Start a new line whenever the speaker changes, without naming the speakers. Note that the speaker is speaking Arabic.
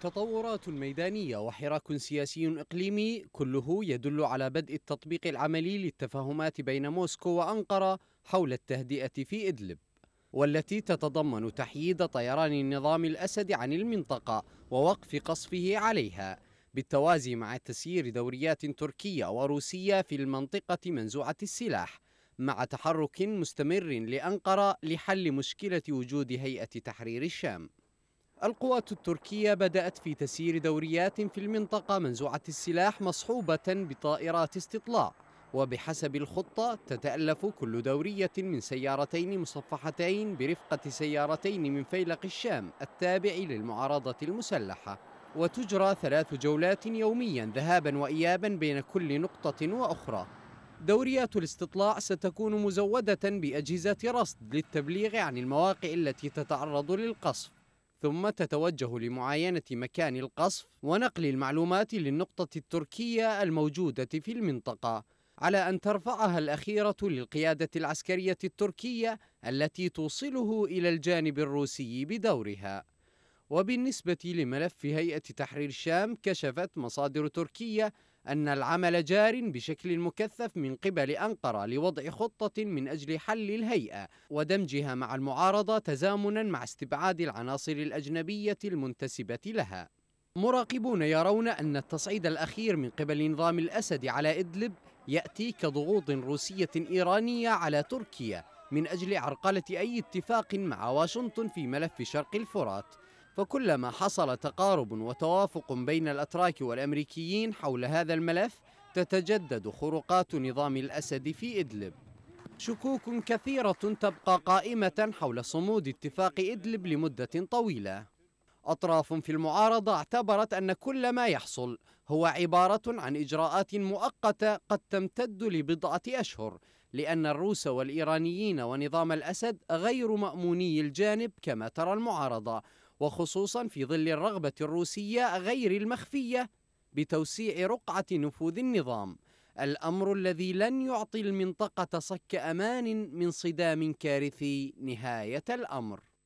تطورات ميدانية وحراك سياسي إقليمي كله يدل على بدء التطبيق العملي للتفاهمات بين موسكو وأنقرة حول التهدئة في إدلب والتي تتضمن تحييد طيران النظام الأسد عن المنطقة ووقف قصفه عليها بالتوازي مع تسيير دوريات تركية وروسية في المنطقة منزوعة السلاح مع تحرك مستمر لأنقرة لحل مشكلة وجود هيئة تحرير الشام القوات التركية بدأت في تسيير دوريات في المنطقة منزوعة السلاح مصحوبة بطائرات استطلاع وبحسب الخطة تتألف كل دورية من سيارتين مصفحتين برفقة سيارتين من فيلق الشام التابع للمعارضة المسلحة وتجرى ثلاث جولات يوميا ذهابا وإيابا بين كل نقطة وأخرى دوريات الاستطلاع ستكون مزودة بأجهزة رصد للتبليغ عن المواقع التي تتعرض للقصف ثم تتوجه لمعاينة مكان القصف ونقل المعلومات للنقطة التركية الموجودة في المنطقة على أن ترفعها الأخيرة للقيادة العسكرية التركية التي توصله إلى الجانب الروسي بدورها وبالنسبة لملف هيئة تحرير الشام كشفت مصادر تركية أن العمل جار بشكل مكثف من قبل أنقرة لوضع خطة من أجل حل الهيئة ودمجها مع المعارضة تزامنا مع استبعاد العناصر الأجنبية المنتسبة لها مراقبون يرون أن التصعيد الأخير من قبل نظام الأسد على إدلب يأتي كضغوط روسية إيرانية على تركيا من أجل عرقلة أي اتفاق مع واشنطن في ملف شرق الفرات فكلما حصل تقارب وتوافق بين الأتراك والأمريكيين حول هذا الملف تتجدد خروقات نظام الأسد في إدلب شكوك كثيرة تبقى قائمة حول صمود اتفاق إدلب لمدة طويلة أطراف في المعارضة اعتبرت أن كل ما يحصل هو عبارة عن إجراءات مؤقتة قد تمتد لبضعة أشهر لأن الروس والإيرانيين ونظام الأسد غير مأموني الجانب كما ترى المعارضة وخصوصا في ظل الرغبة الروسية غير المخفية بتوسيع رقعة نفوذ النظام الأمر الذي لن يعطي المنطقة صك أمان من صدام كارثي نهاية الأمر